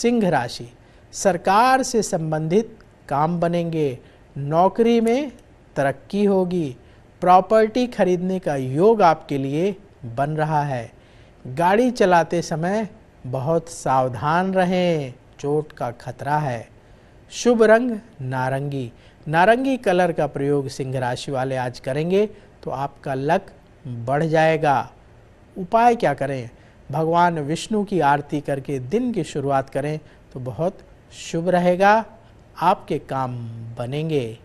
सिंह राशि सरकार से संबंधित काम बनेंगे नौकरी में तरक्की होगी प्रॉपर्टी खरीदने का योग आपके लिए बन रहा है गाड़ी चलाते समय बहुत सावधान रहें चोट का खतरा है शुभ रंग नारंगी नारंगी कलर का प्रयोग सिंह राशि वाले आज करेंगे तो आपका लक बढ़ जाएगा उपाय क्या करें भगवान विष्णु की आरती करके दिन की शुरुआत करें तो बहुत शुभ रहेगा आपके काम बनेंगे